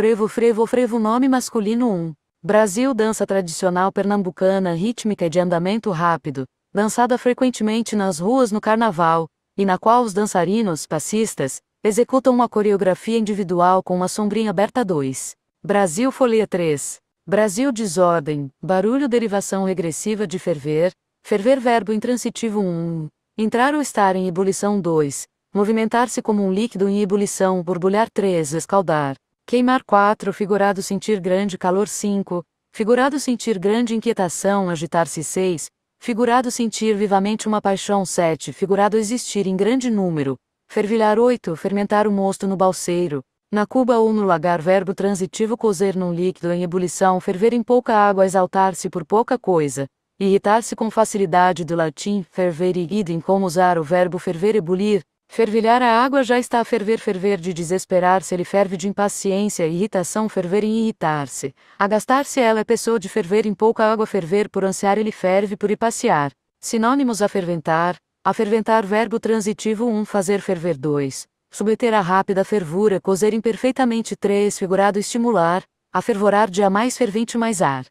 Frevo Frevo Frevo Nome masculino 1. Brasil Dança tradicional pernambucana rítmica de andamento rápido, dançada frequentemente nas ruas no carnaval, e na qual os dançarinos, passistas, executam uma coreografia individual com uma sombrinha aberta 2. Brasil Folia 3. Brasil Desordem, barulho derivação regressiva de ferver, ferver verbo intransitivo 1, entrar ou estar em ebulição 2, movimentar-se como um líquido em ebulição, borbulhar 3, escaldar. Queimar 4. Figurado sentir grande calor 5. Figurado sentir grande inquietação, agitar-se 6. Figurado sentir vivamente uma paixão 7. Figurado existir em grande número. Fervilhar 8. Fermentar o mosto no balseiro. Na cuba ou no lagar verbo transitivo cozer num líquido em ebulição ferver em pouca água exaltar-se por pouca coisa. Irritar-se com facilidade do latim ferver e idem como usar o verbo ferver ebulir, Fervilhar a água já está a ferver, ferver de desesperar-se, ele ferve de impaciência, irritação, ferver em irritar-se. Agastar-se ela é pessoa de ferver em pouca água, ferver por ansiar, ele ferve por passear. Sinônimos a ferventar, a ferventar verbo transitivo 1, um, fazer ferver 2, submeter a rápida fervura, cozer imperfeitamente 3, figurado estimular, a fervorar de a mais fervente mais ar.